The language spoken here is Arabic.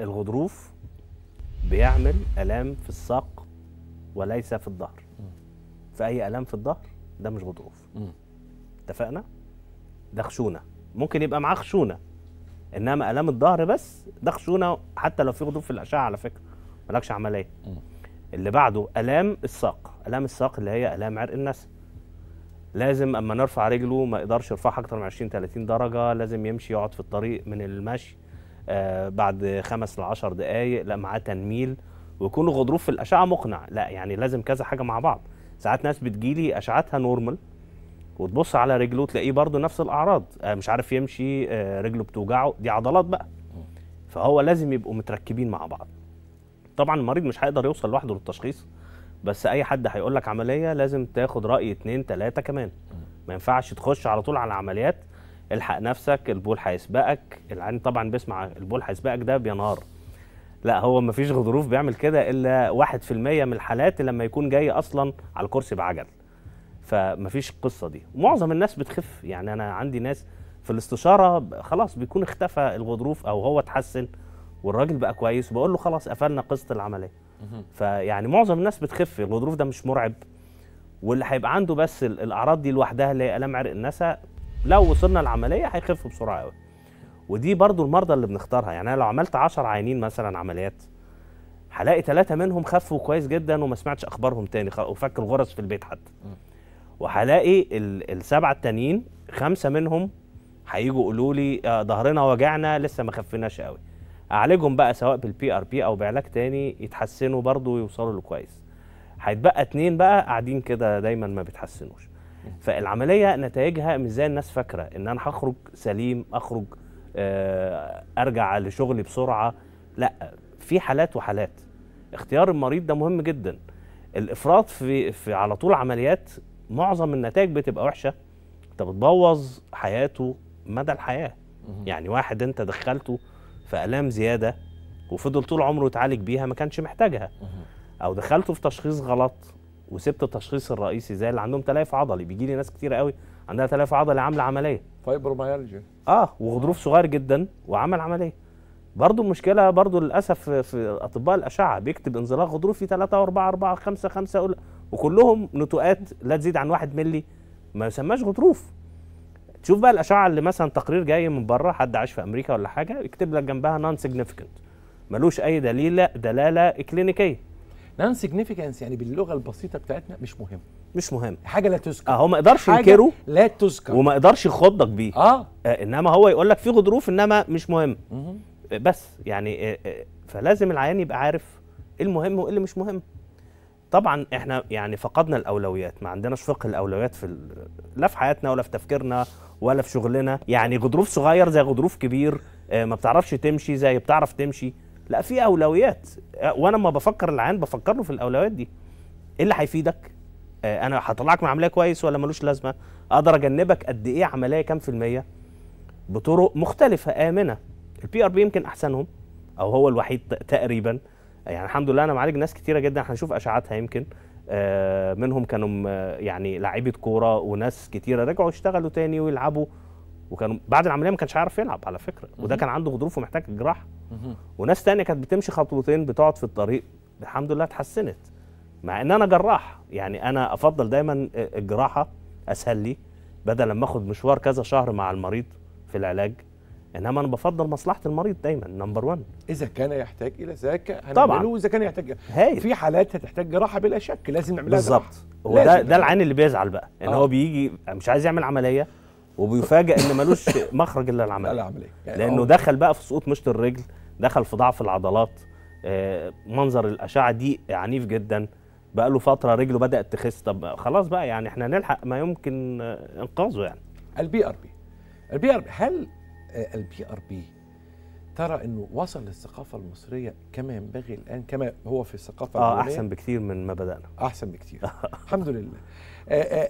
الغضروف بيعمل الام في الساق وليس في الظهر فاي الام في الظهر ده مش غضروف اتفقنا ده خشونه ممكن يبقى معاه خشونه انما الام الظهر بس ده خشونه حتى لو في غضروف في الاشعه على فكره مالكش عمليه اللي بعده الام الساق الام الساق اللي هي الام عرق النسل لازم اما نرفع رجله ما يقدرش يرفعها اكتر من 20 30 درجه لازم يمشي يقعد في الطريق من المشي آه، بعد خمس لعشر دقايق لا معاه تنميل ويكون غضروف في الاشعه مقنع لا يعني لازم كذا حاجه مع بعض ساعات ناس بتجيلي اشعتها نورمال وتبص على رجله تلاقيه برضه نفس الاعراض آه، مش عارف يمشي آه، رجله بتوجعه دي عضلات بقى فهو لازم يبقوا متركبين مع بعض طبعا المريض مش هيقدر يوصل لوحده للتشخيص بس اي حد هيقول لك عمليه لازم تاخد راي اتنين تلاته كمان ما ينفعش تخش على طول على عمليات الحق نفسك البول هيسبقك العين طبعا بيسمع البول هيسبقك ده بينهار لا هو ما فيش غضروف بيعمل كده الا 1% من الحالات لما يكون جاي اصلا على الكرسي بعجل فما فيش القصه دي معظم الناس بتخف يعني انا عندي ناس في الاستشاره خلاص بيكون اختفى الغضروف او هو اتحسن والراجل بقى كويس وبقول له خلاص قفلنا قصه العمليه فيعني معظم الناس بتخف الغضروف ده مش مرعب واللي هيبقى عنده بس الاعراض دي لوحدها اللي هي الام عرق النسا لو وصلنا العمليه هيخفوا بسرعه قوي ودي برضو المرضى اللي بنختارها يعني انا لو عملت 10 عيانين مثلا عمليات هلاقي ثلاثه منهم خفوا كويس جدا وما سمعتش اخبارهم تاني وفك الغرز في البيت حتى وهلاقي السبعه التانيين خمسه منهم هيجوا يقولوا لي آه، ظهرنا وجعنا لسه ما خفيناش قوي اعالجهم بقى سواء بالبي ار بي او بعلاج تاني يتحسنوا برضو ويوصلوا لكويس هيتبقى اتنين بقى قاعدين كده دايما ما بيتحسنوش فالعمليه نتائجها مش زي الناس فاكره ان انا هخرج سليم اخرج آه، ارجع لشغلي بسرعه لا في حالات وحالات اختيار المريض ده مهم جدا الافراط في, في على طول عمليات معظم النتائج بتبقى وحشه انت بتبوظ حياته مدى الحياه يعني واحد انت دخلته في الام زياده وفضل طول عمره يتعالج بيها ما كانش محتاجها او دخلته في تشخيص غلط وسبت التشخيص الرئيسي زي اللي عندهم تلاف عضلي بيجي لي ناس كتير قوي عندها تلاف عضلي عامله عمليه فايبروميالجيا اه وغضروف صغير جدا وعمل عمليه برضه المشكله برضه للاسف في اطباء الاشعه بيكتب انزلاق غضروفي 3 و4 4 5 5 وكلهم نتوءات لا تزيد عن 1 مللي ما يسماش غضروف تشوف بقى الاشعه اللي مثلا تقرير جاي من بره حد عايش في امريكا ولا حاجه يكتب لك جنبها نون سيجنفيكنت ملوش اي دليل دلاله كلينيكيه نان سيجنيفيكانس يعني باللغه البسيطه بتاعتنا مش مهم مش مهم حاجه لا تذكر اه هو ما يقدرش ينكره لا تذكر وما يقدرش يخضك بيه آه. آه انما هو يقول لك في غضروف انما مش مهم مه. آه، بس يعني آه آه فلازم العيان يبقى عارف ايه المهم وايه اللي مش مهم طبعا احنا يعني فقدنا الاولويات ما عندناش فقه الاولويات في لا في حياتنا ولا في تفكيرنا ولا في شغلنا يعني غضروف صغير زي غضروف كبير آه، ما بتعرفش تمشي زي بتعرف تمشي لا في اولويات وانا لما بفكر العيان بفكر له في الاولويات دي ايه اللي هيفيدك آه، انا هطلعك من عمليه كويس ولا ملوش لازمه اقدر اجنبك قد ايه عمليه كام في الميه بطرق مختلفه امنه البي ار بي يمكن احسنهم او هو الوحيد تقريبا يعني الحمد لله انا معالج ناس كتيره جدا هنشوف اشعاعاتها يمكن آه، منهم كانوا يعني لعيبه كوره وناس كتيره رجعوا يشتغلوا تاني ويلعبوا وكان بعد العمليه ما كانش عارف يلعب على فكره وده كان عنده غضروف ومحتاج جراحه وناس تانية كانت بتمشي خطوتين بتقعد في الطريق الحمد لله اتحسنت مع ان انا جراح يعني انا افضل دايما الجراحه اسهل لي بدل ما اخد مشوار كذا شهر مع المريض في العلاج انما انا بفضل مصلحه المريض دايما نمبر 1 اذا كان يحتاج الى ذاك هنعمله واذا كان يحتاج هايل. في حالات هتحتاج جراحه بلا شك لازم نعملها بالظبط هو ده ده العين اللي بيزعل بقى ان آه. هو بيجي مش عايز يعمل عمليه وبيفاجئ ان ملوش مخرج الا العمليه العمليه يعني لانه دخل بقى في سقوط مشط الرجل دخل في ضعف العضلات آه، منظر الاشعه دي عنيف جدا بقى له فتره رجله بدات تخس طب خلاص بقى يعني احنا نلحق ما يمكن انقاذه يعني البي ار بي البي ار بي هل البي ار بي ترى انه وصل للثقافه المصريه كما ينبغي الان كما هو في الثقافه اه احسن بكثير من ما بدانا احسن بكثير الحمد لله آه، آه،